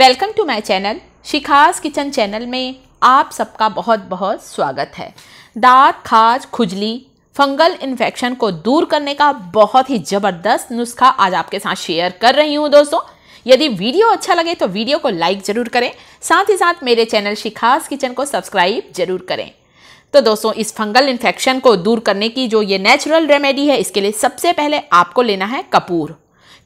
welcome to my channel Shikha's kitchen channel में आप सबका बहुत बहुत स्वागत है दांत खाज खुजली फंगल इन्फेक्शन को दूर करने का बहुत ही ज़बरदस्त नुस्खा आज आपके साथ शेयर कर रही हूँ दोस्तों यदि वीडियो अच्छा लगे तो वीडियो को लाइक ज़रूर करें साथ ही साथ मेरे चैनल शिखास किचन को सब्सक्राइब ज़रूर करें तो दोस्तों इस फंगल इन्फेक्शन को दूर करने की जो ये नेचुरल रेमेडी है इसके लिए सबसे पहले आपको लेना है कपूर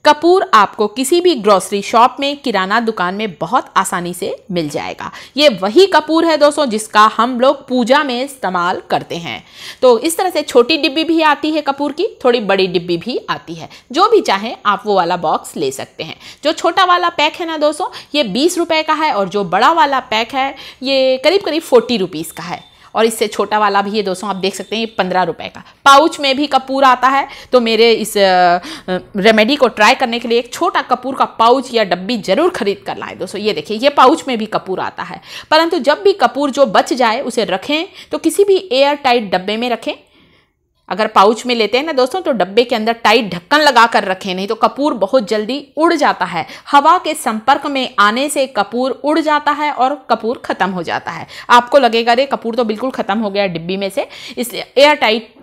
कपूर आपको किसी भी ग्रोसरी शॉप में किराना दुकान में बहुत आसानी से मिल जाएगा ये वही कपूर है दोस्तों जिसका हम लोग पूजा में इस्तेमाल करते हैं तो इस तरह से छोटी डिब्बी भी आती है कपूर की थोड़ी बड़ी डिब्बी भी आती है जो भी चाहें आप वो वाला बॉक्स ले सकते हैं जो छोटा वाला पैक है ना दोस्तों ये बीस रुपये का है और जो बड़ा वाला पैक है ये करीब करीब फोर्टी रुपीज़ का है और इससे छोटा वाला भी ये दोस्तों आप देख सकते हैं ये पंद्रह रुपये का पाउच में भी कपूर आता है तो मेरे इस रेमेडी को ट्राई करने के लिए एक छोटा कपूर का पाउच या डब्बी जरूर खरीद कर लाए दोस्तों ये देखिए ये पाउच में भी कपूर आता है परंतु जब भी कपूर जो बच जाए उसे रखें तो किसी भी एयर टाइट डब्बे में रखें अगर पाउच में लेते हैं ना दोस्तों तो डब्बे के अंदर टाइट ढक्कन लगा कर रखें नहीं तो कपूर बहुत जल्दी उड़ जाता है हवा के संपर्क में आने से कपूर उड़ जाता है और कपूर ख़त्म हो जाता है आपको लगेगा अरे कपूर तो बिल्कुल ख़त्म हो गया डिब्बी में से इसलिए एयर टाइट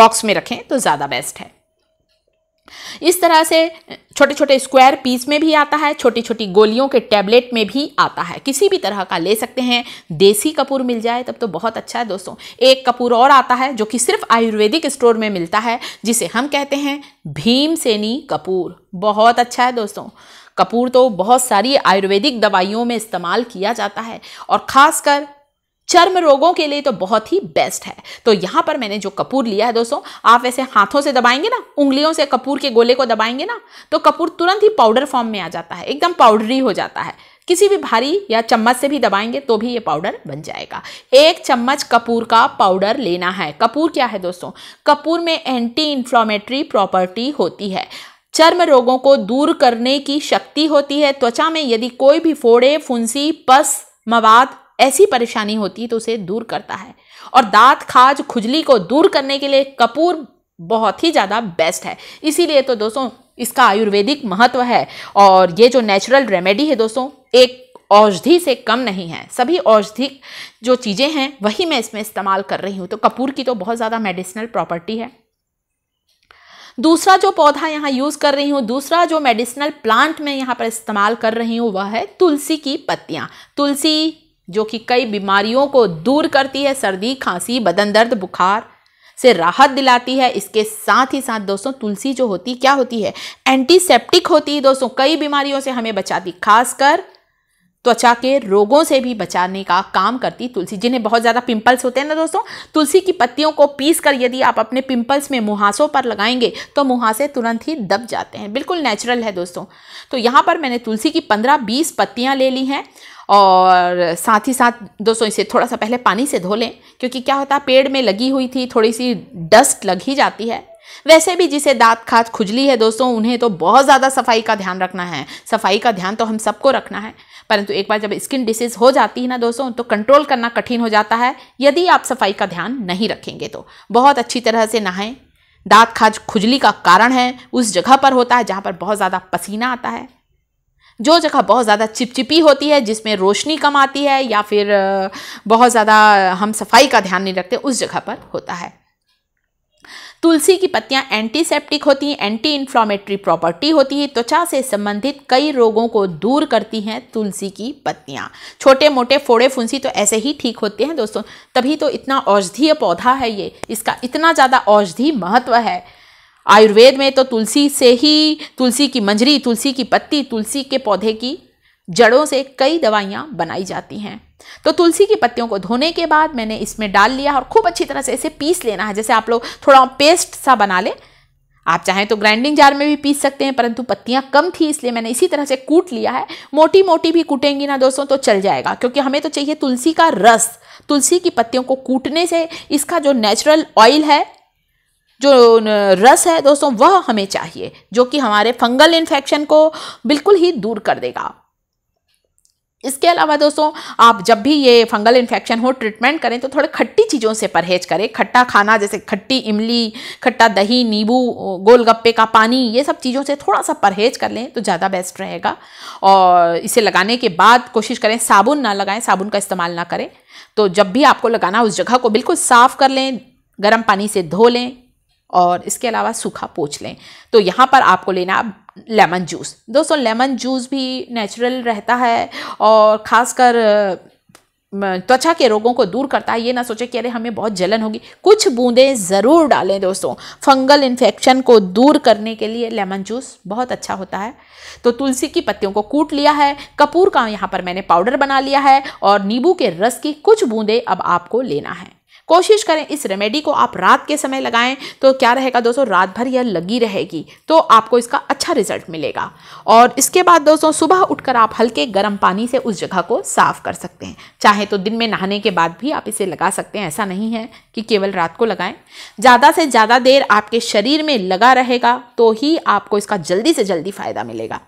बॉक्स में रखें तो ज़्यादा बेस्ट है इस तरह से छोटे छोटे स्क्वायर पीस में भी आता है छोटी छोटी गोलियों के टैबलेट में भी आता है किसी भी तरह का ले सकते हैं देसी कपूर मिल जाए तब तो बहुत अच्छा है दोस्तों एक कपूर और आता है जो कि सिर्फ आयुर्वेदिक स्टोर में मिलता है जिसे हम कहते हैं भीमसेनी कपूर बहुत अच्छा है दोस्तों कपूर तो बहुत सारी आयुर्वेदिक दवाइयों में इस्तेमाल किया जाता है और ख़ासकर चर्म रोगों के लिए तो बहुत ही बेस्ट है तो यहाँ पर मैंने जो कपूर लिया है दोस्तों आप ऐसे हाथों से दबाएंगे ना उंगलियों से कपूर के गोले को दबाएंगे ना तो कपूर तुरंत ही पाउडर फॉर्म में आ जाता है एकदम पाउडरी हो जाता है किसी भी भारी या चम्मच से भी दबाएंगे तो भी ये पाउडर बन जाएगा एक चम्मच कपूर का पाउडर लेना है कपूर क्या है दोस्तों कपूर में एंटी इन्फ्लामेटरी प्रॉपर्टी होती है चर्म रोगों को दूर करने की शक्ति होती है त्वचा में यदि कोई भी फोड़े फुंसी पस मवाद ऐसी परेशानी होती तो उसे दूर करता है और दांत खाज खुजली को दूर करने के लिए कपूर बहुत ही ज़्यादा बेस्ट है इसीलिए तो दोस्तों इसका आयुर्वेदिक महत्व है और ये जो नेचुरल रेमेडी है दोस्तों एक औषधि से कम नहीं है सभी औषधि जो चीज़ें हैं वही मैं इसमें इस्तेमाल कर रही हूँ तो कपूर की तो बहुत ज़्यादा मेडिसिनल प्रॉपर्टी है दूसरा जो पौधा यहाँ यूज़ कर रही हूँ दूसरा जो मेडिसिनल प्लांट मैं यहाँ पर इस्तेमाल कर रही हूँ वह है तुलसी की पत्तियाँ तुलसी जो कि कई बीमारियों को दूर करती है सर्दी खांसी बदन दर्द बुखार से राहत दिलाती है इसके साथ ही साथ दोस्तों तुलसी जो होती क्या होती है एंटीसेप्टिक होती है दोस्तों कई बीमारियों से हमें बचाती खासकर त्वचा के रोगों से भी बचाने का काम करती तुलसी जिन्हें बहुत ज़्यादा पिंपल्स होते हैं ना दोस्तों तुलसी की पत्तियों को पीस कर यदि आप अपने पिंपल्स में मुहासों पर लगाएंगे तो मुहासे तुरंत ही दब जाते हैं बिल्कुल नेचुरल है दोस्तों तो यहाँ पर मैंने तुलसी की पंद्रह बीस पत्तियाँ ले ली हैं और साथ ही साथ दोस्तों इसे थोड़ा सा पहले पानी से धो लें क्योंकि क्या होता है पेड़ में लगी हुई थी थोड़ी सी डस्ट लग ही जाती है वैसे भी जिसे दांत खाद खुजली है दोस्तों उन्हें तो बहुत ज़्यादा सफाई का ध्यान रखना है सफाई का ध्यान तो हम सबको रखना है परंतु एक बार जब स्किन डिसीज़ हो जाती है ना दोस्तों तो कंट्रोल करना कठिन हो जाता है यदि आप सफाई का ध्यान नहीं रखेंगे तो बहुत अच्छी तरह से नहाएं दांत खाज खुजली का कारण है उस जगह पर होता है जहाँ पर बहुत ज़्यादा पसीना आता है जो जगह बहुत ज़्यादा चिपचिपी होती है जिसमें रोशनी कम आती है या फिर बहुत ज़्यादा हम सफाई का ध्यान नहीं रखते उस जगह पर होता है तुलसी की पत्तियां एंटीसेप्टिक होती हैं एंटी इन्फ्लामेटरी प्रॉपर्टी होती है त्वचा से संबंधित कई रोगों को दूर करती हैं तुलसी की पत्तियां छोटे मोटे फोड़े फुंसी तो ऐसे ही ठीक होते हैं दोस्तों तभी तो इतना औषधीय पौधा है ये इसका इतना ज़्यादा औषधि महत्व है आयुर्वेद में तो तुलसी से ही तुलसी की मंजरी तुलसी की पत्ती तुलसी के पौधे की जड़ों से कई दवाइयाँ बनाई जाती हैं तो तुलसी की पत्तियों को धोने के बाद मैंने इसमें डाल लिया और खूब अच्छी तरह से इसे पीस लेना है जैसे आप लोग थोड़ा पेस्ट सा बना लें आप चाहें तो ग्राइंडिंग जार में भी पीस सकते हैं परंतु पत्तियां कम थी इसलिए मैंने इसी तरह से कूट लिया है मोटी मोटी भी कूटेंगी ना दोस्तों तो चल जाएगा क्योंकि हमें तो चाहिए तुलसी का रस तुलसी की पत्तियों को कूटने से इसका जो नेचुरल ऑयल है जो रस है दोस्तों वह हमें चाहिए जो कि हमारे फंगल इन्फेक्शन को बिल्कुल ही दूर कर देगा इसके अलावा दोस्तों आप जब भी ये फंगल इन्फेक्शन हो ट्रीटमेंट करें तो थोड़े खट्टी चीज़ों से परहेज करें खट्टा खाना जैसे खट्टी इमली खट्टा दही नींबू गोलगप्पे का पानी ये सब चीज़ों से थोड़ा सा परहेज कर लें तो ज़्यादा बेस्ट रहेगा और इसे लगाने के बाद कोशिश करें साबुन ना लगाएं साबुन का इस्तेमाल ना करें तो जब भी आपको लगाना उस जगह को बिल्कुल साफ़ कर लें गर्म पानी से धो लें और इसके अलावा सूखा पोछ लें तो यहाँ पर आपको लेना आप लेमन जूस दोस्तों लेमन जूस भी नेचुरल रहता है और ख़ासकर त्वचा के रोगों को दूर करता है ये ना सोचे कि अरे हमें बहुत जलन होगी कुछ बूंदें ज़रूर डालें दोस्तों फंगल इन्फेक्शन को दूर करने के लिए लेमन जूस बहुत अच्छा होता है तो तुलसी की पत्तियों को कूट लिया है कपूर का यहाँ पर मैंने पाउडर बना लिया है और नींबू के रस की कुछ बूंदें अब आपको लेना है कोशिश करें इस रेमेडी को आप रात के समय लगाएं तो क्या रहेगा दोस्तों रात भर यह लगी रहेगी तो आपको इसका अच्छा रिजल्ट मिलेगा और इसके बाद दोस्तों सुबह उठकर आप हल्के गर्म पानी से उस जगह को साफ कर सकते हैं चाहे तो दिन में नहाने के बाद भी आप इसे लगा सकते हैं ऐसा नहीं है कि केवल रात को लगाएं ज़्यादा से ज़्यादा देर आपके शरीर में लगा रहेगा तो ही आपको इसका जल्दी से जल्दी फ़ायदा मिलेगा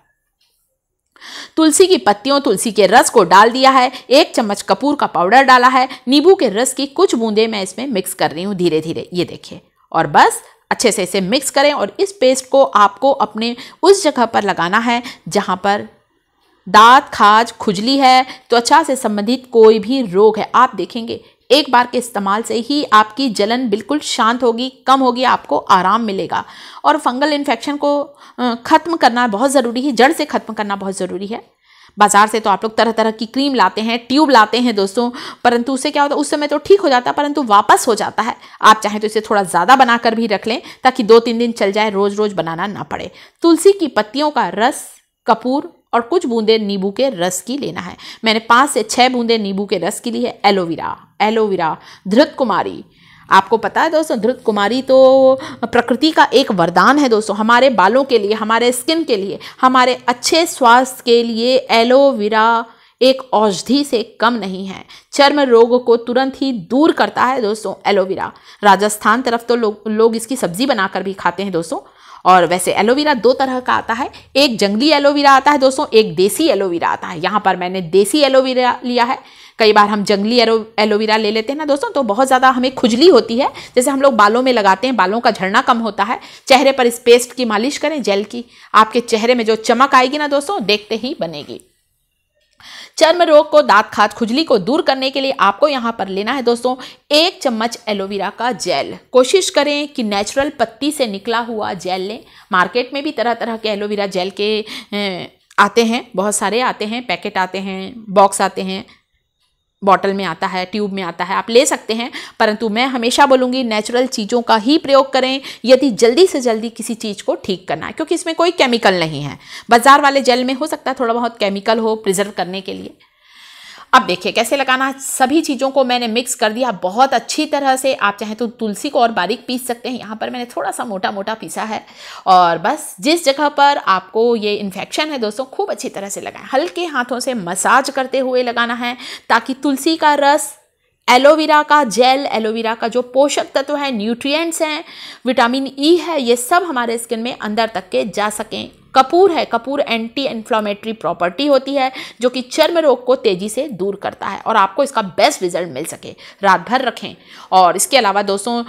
तुलसी की पत्तियों तुलसी के रस को डाल दिया है एक चम्मच कपूर का पाउडर डाला है नींबू के रस की कुछ बूंदें मैं इसमें मिक्स कर रही हूँ धीरे धीरे ये देखिए और बस अच्छे से इसे मिक्स करें और इस पेस्ट को आपको अपने उस जगह पर लगाना है जहाँ पर दांत खाज खुजली है त्वचा से संबंधित कोई भी रोग है आप देखेंगे एक बार के इस्तेमाल से ही आपकी जलन बिल्कुल शांत होगी कम होगी आपको आराम मिलेगा और फंगल इन्फेक्शन को ख़त्म करना बहुत ज़रूरी है जड़ से ख़त्म करना बहुत ज़रूरी है बाज़ार से तो आप लोग तरह तरह की क्रीम लाते हैं ट्यूब लाते हैं दोस्तों परंतु उससे क्या होता है उस समय तो ठीक हो जाता है परंतु वापस हो जाता है आप चाहें तो इसे थोड़ा ज़्यादा बनाकर भी रख लें ताकि दो तीन दिन चल जाए रोज़ रोज़ बनाना ना पड़े तुलसी की पत्तियों का रस कपूर और कुछ बूंदे नींबू के रस की लेना है मैंने पाँच से छः बूंदे नींबू के रस की ली है एलोवेरा एलोवेरा ध्रुत कुमारी आपको पता है दोस्तों ध्रुत कुमारी तो प्रकृति का एक वरदान है दोस्तों हमारे बालों के लिए हमारे स्किन के लिए हमारे अच्छे स्वास्थ्य के लिए एलोवेरा एक औषधि से कम नहीं है चर्म रोग को तुरंत ही दूर करता है दोस्तों एलोवेरा राजस्थान तरफ तो लोग लोग इसकी सब्जी बनाकर भी खाते हैं दोस्तों और वैसे एलोवेरा दो तरह का आता है एक जंगली एलोवेरा आता है दोस्तों एक देसी एलोवेरा आता है यहाँ पर मैंने देसी एलोवेरा लिया है कई बार हम जंगली एरो एलोवेरा ले लेते हैं ना दोस्तों तो बहुत ज़्यादा हमें खुजली होती है जैसे हम लोग बालों में लगाते हैं बालों का झड़ना कम होता है चेहरे पर इस पेस्ट की मालिश करें जेल की आपके चेहरे में जो चमक आएगी ना दोस्तों देखते ही बनेगी चर्म रोग को दांत खात खुजली को दूर करने के लिए आपको यहाँ पर लेना है दोस्तों एक चम्मच एलोवेरा का जेल कोशिश करें कि नेचुरल पत्ती से निकला हुआ जेल लें मार्केट में भी तरह तरह के एलोवेरा जेल के आते हैं बहुत सारे आते हैं पैकेट आते हैं बॉक्स आते हैं बॉटल में आता है ट्यूब में आता है आप ले सकते हैं परंतु मैं हमेशा बोलूँगी नेचुरल चीज़ों का ही प्रयोग करें यदि जल्दी से जल्दी किसी चीज़ को ठीक करना है क्योंकि इसमें कोई केमिकल नहीं है बाज़ार वाले जेल में हो सकता है थोड़ा बहुत केमिकल हो प्रिजर्व करने के लिए अब देखिए कैसे लगाना सभी चीज़ों को मैंने मिक्स कर दिया बहुत अच्छी तरह से आप चाहें तो तुलसी को और बारीक पीस सकते हैं यहाँ पर मैंने थोड़ा सा मोटा मोटा पीसा है और बस जिस जगह पर आपको ये इन्फेक्शन है दोस्तों खूब अच्छी तरह से लगाएं हल्के हाथों से मसाज करते हुए लगाना है ताकि तुलसी का रस एलोवेरा का जेल एलोवेरा का जो पोषक तत्व है न्यूट्रिएंट्स हैं विटामिन ई e है ये सब हमारे स्किन में अंदर तक के जा सकें कपूर है कपूर एंटी इन्फ्लामेटरी प्रॉपर्टी होती है जो कि चर्म रोग को तेज़ी से दूर करता है और आपको इसका बेस्ट रिजल्ट मिल सके रात भर रखें और इसके अलावा दोस्तों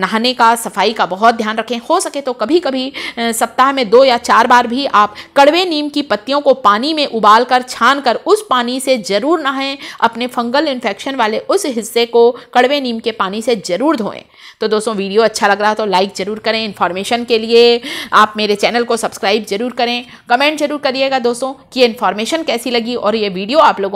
नहाने का सफाई का बहुत ध्यान रखें हो सके तो कभी कभी सप्ताह में दो या चार बार भी आप कड़वे नीम की पत्तियों को पानी में उबाल कर छान कर उस पानी से ज़रूर नहाएं अपने फंगल इन्फेक्शन वाले उस हिस्से को कड़वे नीम के पानी से ज़रूर धोएं तो दोस्तों वीडियो अच्छा लग रहा है तो लाइक ज़रूर करें इन्फॉर्मेशन के लिए आप मेरे चैनल को सब्सक्राइब जरूर करें कमेंट जरूर करिएगा दोस्तों कि ये इन्फॉर्मेशन कैसी लगी और ये वीडियो आप लोगों